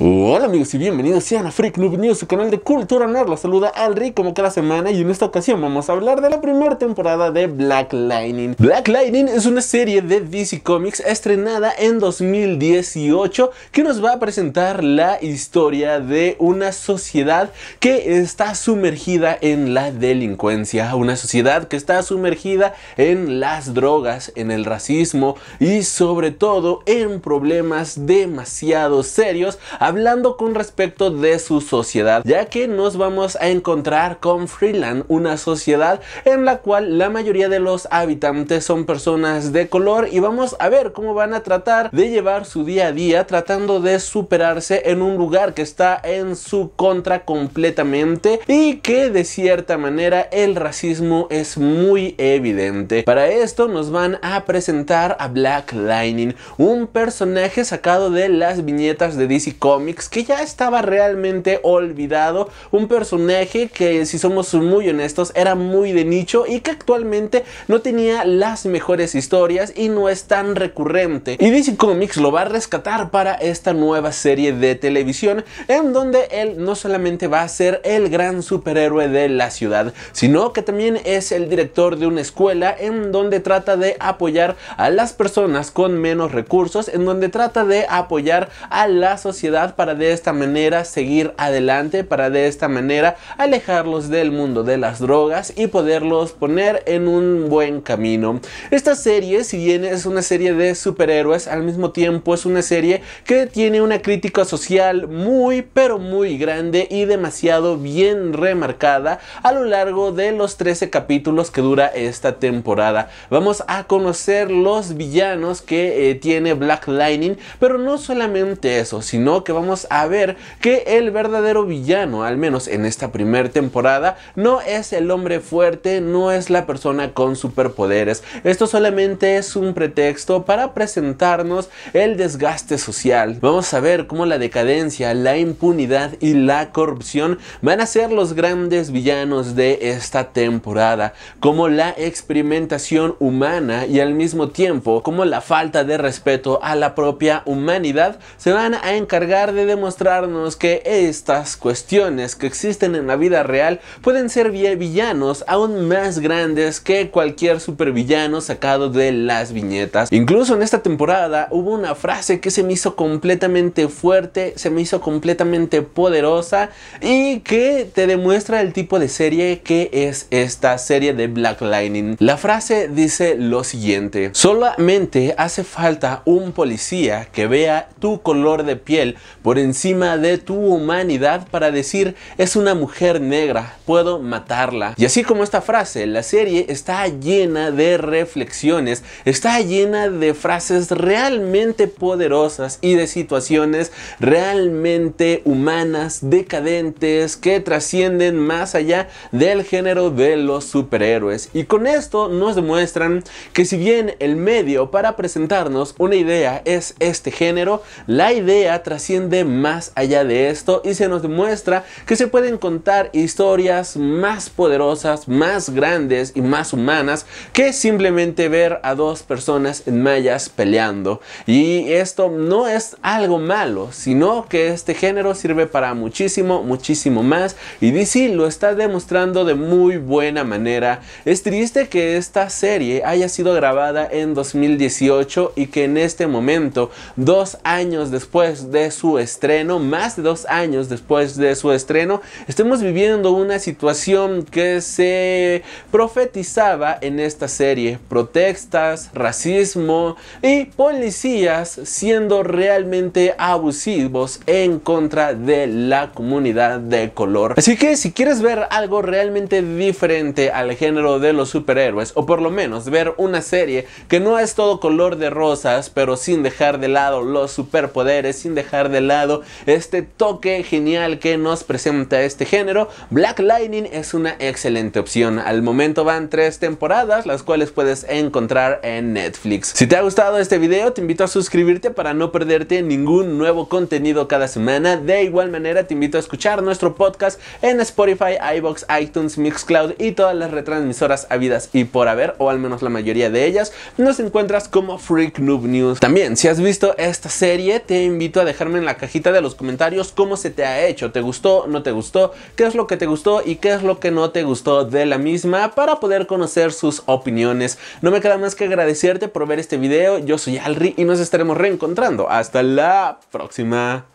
Hola amigos y bienvenidos sean a Freak Noob News, su canal de cultura nerd. Los saluda Alri como cada semana y en esta ocasión vamos a hablar de la primera temporada de Black Lightning. Black Lightning es una serie de DC Comics estrenada en 2018 que nos va a presentar la historia de una sociedad que está sumergida en la delincuencia, una sociedad que está sumergida en las drogas, en el racismo y sobre todo en problemas demasiado serios hablando con respecto de su sociedad, ya que nos vamos a encontrar con Freeland, una sociedad en la cual la mayoría de los habitantes son personas de color y vamos a ver cómo van a tratar de llevar su día a día tratando de superarse en un lugar que está en su contra completamente y que de cierta manera el racismo es muy evidente. Para esto nos van a presentar a Black Lightning, un personaje sacado de las viñetas de DC Comics que ya estaba realmente olvidado, un personaje que si somos muy honestos era muy de nicho y que actualmente no tenía las mejores historias y no es tan recurrente. Y DC Comics lo va a rescatar para esta nueva serie de televisión en donde él no solamente va a ser el gran superhéroe de la ciudad, sino que también es el director de una escuela en donde trata de apoyar a las personas con menos recursos, en donde trata de apoyar a la sociedad para de esta manera seguir adelante, para de esta manera alejarlos del mundo de las drogas y poderlos poner en un buen camino. Esta serie, si bien es una serie de superhéroes, al mismo tiempo es una serie que tiene una crítica social muy pero muy grande y demasiado bien remarcada a lo largo de los 13 capítulos que dura esta temporada. Vamos a conocer los villanos que eh, tiene Black Lightning, pero no solamente eso, sino que vamos a ver que el verdadero villano, al menos en esta primera temporada, no es el hombre fuerte, no es la persona con superpoderes. Esto solamente es un pretexto para presentarnos el desgaste social. Vamos a ver cómo la decadencia, la impunidad y la corrupción van a ser los grandes villanos de esta temporada, como la experimentación humana y al mismo tiempo como la falta de respeto a la propia humanidad se van a encargar de demostrarnos que estas cuestiones que existen en la vida real pueden ser villanos aún más grandes que cualquier supervillano sacado de las viñetas. Incluso en esta temporada hubo una frase que se me hizo completamente fuerte, se me hizo completamente poderosa y que te demuestra el tipo de serie que es esta serie de Black Lightning. La frase dice lo siguiente, solamente hace falta un policía que vea tu color de piel por encima de tu humanidad para decir es una mujer negra, puedo matarla. Y así como esta frase, la serie está llena de reflexiones, está llena de frases realmente poderosas y de situaciones realmente humanas, decadentes, que trascienden más allá del género de los superhéroes. Y con esto nos demuestran que si bien el medio para presentarnos una idea es este género, la idea trasciende más allá de esto y se nos demuestra que se pueden contar historias más poderosas, más grandes y más humanas que simplemente ver a dos personas en mallas peleando. Y esto no es algo malo, sino que este género sirve para muchísimo, muchísimo más y DC lo está demostrando de muy buena manera. Es triste que esta serie haya sido grabada en 2018 y que en este momento, dos años después de su estreno, más de dos años después de su estreno, estemos viviendo una situación que se profetizaba en esta serie. Protestas, racismo y policías siendo realmente abusivos en contra de la comunidad de color. Así que si quieres ver algo realmente diferente al género de los superhéroes, o por lo menos ver una serie que no es todo color de rosas, pero sin dejar de lado los superpoderes, sin dejar de de lado este toque genial que nos presenta este género, Black Lightning es una excelente opción. Al momento van tres temporadas, las cuales puedes encontrar en Netflix. Si te ha gustado este video, te invito a suscribirte para no perderte ningún nuevo contenido cada semana. De igual manera, te invito a escuchar nuestro podcast en Spotify, iBox, iTunes, Mixcloud y todas las retransmisoras habidas y por haber, o al menos la mayoría de ellas, nos encuentras como Freak Noob News. También, si has visto esta serie, te invito a dejarme la cajita de los comentarios cómo se te ha hecho, te gustó, no te gustó, qué es lo que te gustó y qué es lo que no te gustó de la misma para poder conocer sus opiniones. No me queda más que agradecerte por ver este video, yo soy Alri y nos estaremos reencontrando. Hasta la próxima.